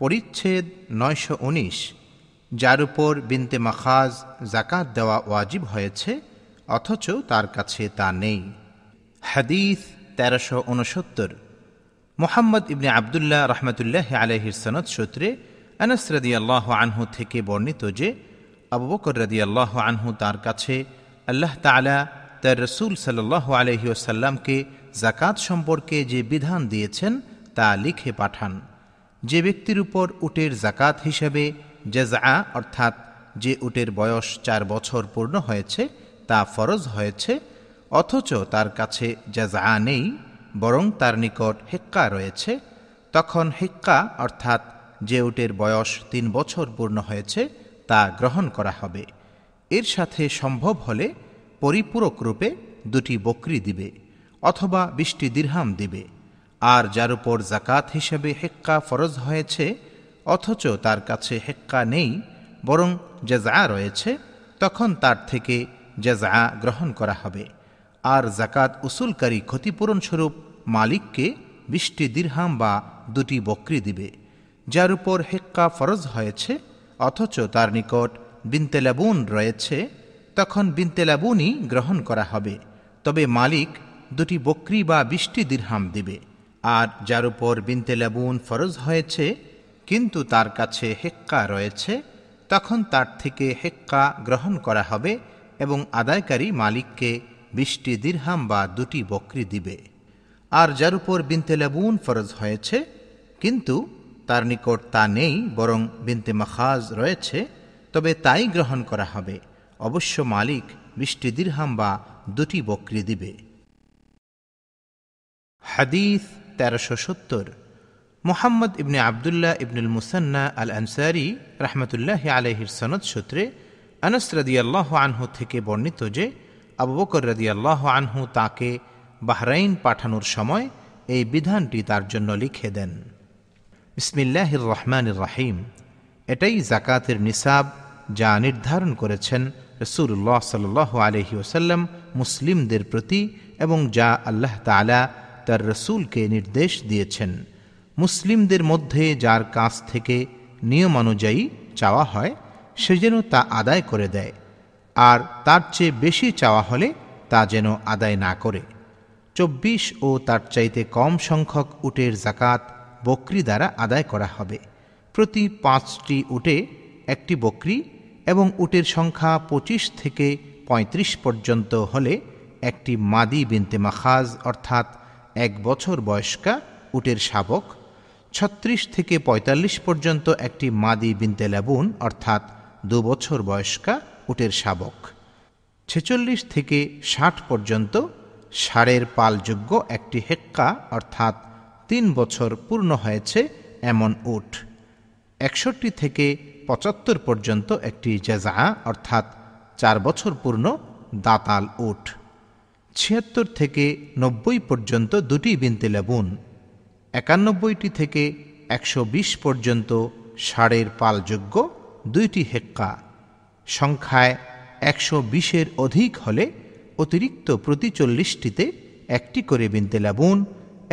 পরিচ্ছেদ নয়শো উনিশ যার উপর বিনতে মাখাজ জাকাত দেওয়া ওয়াজিব হয়েছে অথচ তার কাছে তা নেই হাদিস তেরোশো উনসত্তর মোহাম্মদ ইবনে আবদুল্লাহ রহমতুল্লাহ আলহির সনদ সূত্রে আনাস রদি আল্লাহ আনহু থেকে বর্ণিত যে আবু বকর রদি আল্লাহ আনহু তার কাছে আল্লাহ তালা তার রসুল সাল্লাহ আলহিউসাল্লামকে জাকাত সম্পর্কে যে বিধান দিয়েছেন তা লিখে পাঠান যে ব্যক্তির উপর উটের জাকাত হিসেবে জেজা অর্থাৎ যে উটের বয়স চার বছর পূর্ণ হয়েছে তা ফরজ হয়েছে অথচ তার কাছে জেজা নেই বরং তার নিকট হেক্কা রয়েছে তখন হেক্কা অর্থাৎ যে উটের বয়স তিন বছর পূর্ণ হয়েছে তা গ্রহণ করা হবে এর সাথে সম্ভব হলে পরিপূরক রূপে দুটি বকরি দিবে অথবা বিশটি দীর্হাম দিবে আর যার উপর জাকাত হিসেবে হেক্কা ফরজ হয়েছে অথচ তার কাছে হেক্কা নেই বরং জাজা রয়েছে তখন তার থেকে জাজা গ্রহণ করা হবে আর জাকাত উসুলকারী ক্ষতিপূরণ স্বরূপ মালিককে বিশটি দীর্হাম বা দুটি বকরি দিবে যার উপর হেক্কা ফরজ হয়েছে অথচ তার নিকট বিনতেলাবুন রয়েছে তখন বিনতেলাবুনই গ্রহণ করা হবে তবে মালিক দুটি বকরি বা বিশটি দীর্হাম দিবে আর যার উপর বিনতে লেবুন ফরজ হয়েছে কিন্তু তার কাছে হেক্কা রয়েছে তখন তার থেকে হেক্কা গ্রহণ করা হবে এবং আদায়কারী মালিককে বিশটি দীর্হাম বা দুটি বকরি দিবে আর যার উপর বিনতে লেবুন ফরজ হয়েছে কিন্তু তার নিকট তা নেই বরং বিনতে মাখাজ রয়েছে তবে তাই গ্রহণ করা হবে অবশ্য মালিক বিশটি দীর্হাম বা দুটি বকরি দিবে হাদিস তেরোশো সত্তর মোহাম্মদ ইবনে আবদুল্লাহ ইবনুল মুসান্না আল আনসারি রাহমতুল্লাহ আলহির সনদ সূত্রে আনস আল্লাহ আনহু থেকে বর্ণিত যে আবু বকর আল্লাহ আনহু তাকে বাহরাইন পাঠানোর সময় এই বিধানটি তার জন্য লিখে দেন ইসমিল্লাহির রহমান রাহিম এটাই জাকাতের নিসাব যা নির্ধারণ করেছেন রসুল্লাহ সাল আলহি ওসাল্লাম মুসলিমদের প্রতি এবং যা আল্লাহ তালা তার রসুলকে নির্দেশ দিয়েছেন মুসলিমদের মধ্যে যার কাছ থেকে নিয়মানুযায়ী চাওয়া হয় সে যেন তা আদায় করে দেয় আর তার চেয়ে বেশি চাওয়া হলে তা যেন আদায় না করে চব্বিশ ও তার চাইতে কম সংখ্যক উটের জাকাত বকরি দ্বারা আদায় করা হবে প্রতি পাঁচটি উটে একটি বকরি এবং উটের সংখ্যা পঁচিশ থেকে ৩৫ পর্যন্ত হলে একটি মাদি বিনতে মাখাজ অর্থাৎ এক বছর বয়স্কা উটের শাবক ছত্রিশ থেকে ৪৫ পর্যন্ত একটি মাদি বিনতে লাবুন অর্থাৎ দু বছর বয়স্কা উটের শাবক ছেচল্লিশ থেকে ষাট পর্যন্ত ষাঁড়ের পালযোগ্য একটি হেক্কা অর্থাৎ তিন বছর পূর্ণ হয়েছে এমন উট একষট্টি থেকে পঁচাত্তর পর্যন্ত একটি জেজা অর্থাৎ চার বছর পূর্ণ দাতাল উঠ ছিয়াত্তর থেকে নব্বই পর্যন্ত দুটি বিনতে লেবুন একানব্বইটি থেকে একশো বিশ পর্যন্ত ষাঁড়ের পালযোগ্য দুইটি হেক্কা সংখ্যায় একশো বিশের অধিক হলে অতিরিক্ত প্রতি চল্লিশটিতে একটি করে বিনতে লেবুন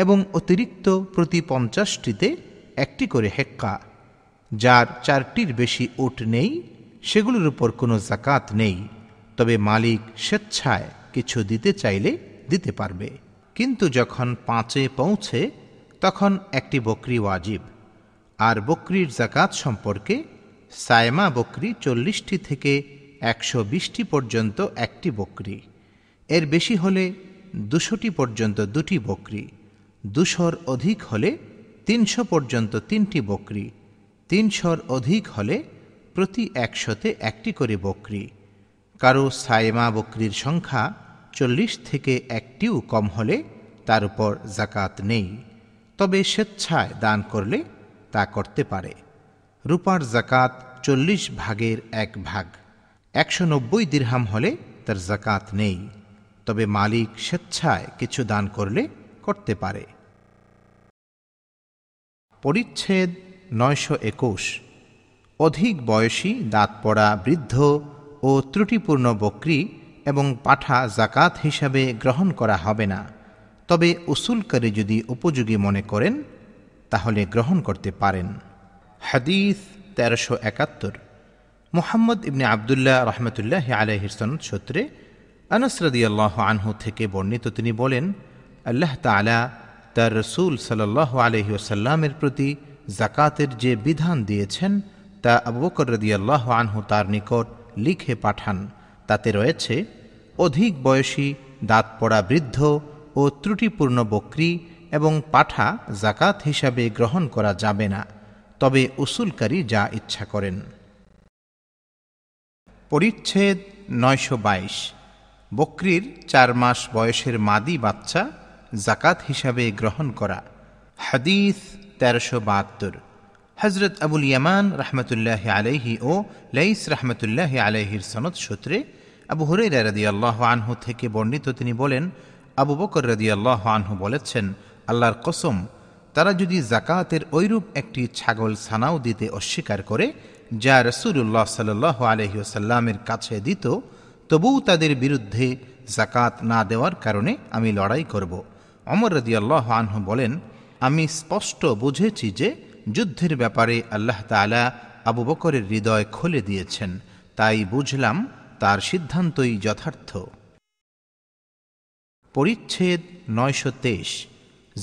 এবং অতিরিক্ত প্রতি পঞ্চাশটিতে একটি করে হেক্কা যার চারটির বেশি উট নেই সেগুলোর উপর কোনো জাকাত নেই তবে মালিক স্বেচ্ছায় কিছু দিতে চাইলে দিতে পারবে কিন্তু যখন পাঁচে পৌঁছে তখন একটি বকরি ওয়াজিব আর বকরির জাকাত সম্পর্কে সায়মা বকরি চল্লিশটি থেকে একশো বিশটি পর্যন্ত একটি বকরি এর বেশি হলে দুশোটি পর্যন্ত দুটি বকরি দুশোর অধিক হলে তিনশো পর্যন্ত তিনটি বকরি তিনশোর অধিক হলে প্রতি একশোতে একটি করে বকরি কারো সায়মা বকরির সংখ্যা চল্লিশ থেকে একটিও কম হলে তার উপর জাকাত নেই তবে স্বেচ্ছায় দান করলে তা করতে পারে রূপার জাকাত চল্লিশ ভাগের এক ভাগ একশো নব্বই দীর্হাম হলে তার জাকাত নেই তবে মালিক স্বেচ্ছায় কিছু দান করলে করতে পারে পরিচ্ছেদ নয়শো একুশ অধিক বয়সী দাঁত পড়া বৃদ্ধ ও ত্রুটিপূর্ণ বকরি এবং পাঠা জাকাত হিসাবে গ্রহণ করা হবে না তবে উসুলকারী যদি উপযোগী মনে করেন তাহলে গ্রহণ করতে পারেন হাদিস তেরোশো একাত্তর মোহাম্মদ ইবনে আবদুল্লাহ রহমতুল্লাহ আলহসন সনদ সূত্রে আনসরদি আল্লাহ আনহু থেকে বর্ণিত তিনি বলেন আল্লাহ তালা তার রসুল সাল্লাহ আলহি ওসাল্লামের প্রতি জাকাতের যে বিধান দিয়েছেন তা আবুকর বকর রদি আল্লাহ আনহু তার নিকট লিখে পাঠান তাতে রয়েছে অধিক বয়সী দাঁত পড়া বৃদ্ধ ও ত্রুটিপূর্ণ বকরি এবং পাঠা জাকাত হিসাবে গ্রহণ করা যাবে না তবে উসুলকারী যা ইচ্ছা করেন পরিচ্ছেদ নয়শো বাইশ বকরির চার মাস বয়সের মাদি বাচ্চা জাকাত হিসাবে গ্রহণ করা হাদিস তেরোশো বাহাত্তর হজরত আবুল ইয়ামান রহমতুল্লাহ আলহি ও লাইস রহমতুল্লাহ আলহির সনদ সূত্রে আবু হুরেরা রাদি আল্লাহ আনহু থেকে বর্ণিত তিনি বলেন আবু বকর রাদি আল্লাহ আনহু বলেছেন আল্লাহর কসম তারা যদি জাকাতের ঐরূপ একটি ছাগল ছানাও দিতে অস্বীকার করে যা রসুল্লাহ সাল্লাহ আলহিউসাল্লামের কাছে দিত তবুও তাদের বিরুদ্ধে জাকাত না দেওয়ার কারণে আমি লড়াই করব অমর রদি আল্লাহ আনহু বলেন আমি স্পষ্ট বুঝেছি যে যুদ্ধের ব্যাপারে আল্লাহ তালা আবু বকরের হৃদয় খুলে দিয়েছেন তাই বুঝলাম তার সিদ্ধান্তই যথার্থ পরিচ্ছেদ নয়শো তেইশ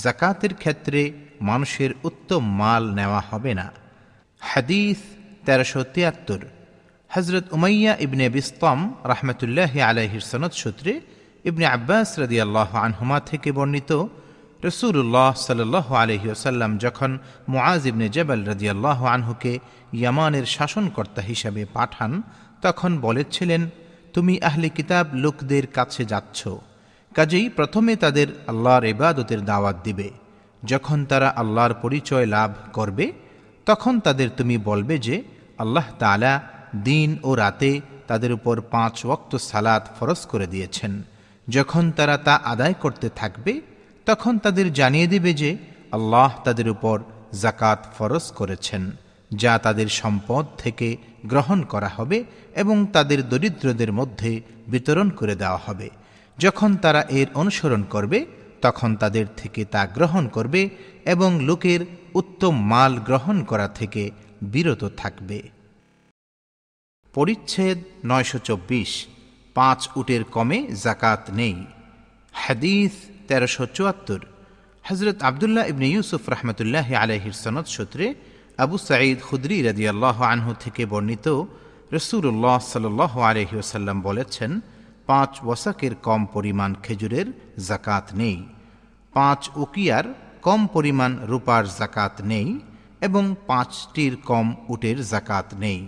জাকাতের ক্ষেত্রে মানুষের উত্তম মাল নেওয়া হবে না হাদিস তেরোশো তিয়াত্তর হজরত উমাইয়া ইবনে বিস্তম রাহমতুল্লাহ আলহির সনদ সূত্রে ইবনে আব্বাস রদি আল্লাহ আনহুমা থেকে বর্ণিত রসুল্লাহ সাল আলহি আসাল্লাম যখন মুআজ ইবনে জেবাল রদি আল্লাহ আনহুকে ইয়ামানের শাসনকর্তা হিসাবে পাঠান তখন বলেছিলেন তুমি আহলে কিতাব লোকদের কাছে যাচ্ছ কাজেই প্রথমে তাদের আল্লাহর এবাদতের দাওয়াত দিবে যখন তারা আল্লাহর পরিচয় লাভ করবে তখন তাদের তুমি বলবে যে আল্লাহ তালা দিন ও রাতে তাদের উপর পাঁচ ওক্ত সালাত ফরজ করে দিয়েছেন যখন তারা তা আদায় করতে থাকবে তখন তাদের জানিয়ে দিবে যে আল্লাহ তাদের উপর জাকাত ফরজ করেছেন যা তাদের সম্পদ থেকে গ্রহণ করা হবে এবং তাদের দরিদ্রদের মধ্যে বিতরণ করে দেওয়া হবে যখন তারা এর অনুসরণ করবে তখন তাদের থেকে তা গ্রহণ করবে এবং লোকের উত্তম মাল গ্রহণ করা থেকে বিরত থাকবে পরিচ্ছেদ নয়শো চব্বিশ পাঁচ উটের কমে জাকাত নেই হাদিস তেরোশো চুয়াত্তর হজরত আবদুল্লাহ ইবনে ইউসুফ রহমতুল্লাহ আলহির সনদ সূত্রে আবু সাঈদ খুদ্রি রাজি আল্লাহ আনহু থেকে বর্ণিত রসুল্লাহ সাল্লাহ আলহিউসাল্লাম বলেছেন পাঁচ ওয়াসাকের কম পরিমাণ খেজুরের জাকাত নেই পাঁচ উকিয়ার কম পরিমাণ রূপার জাকাত নেই এবং পাঁচটির কম উটের জাকাত নেই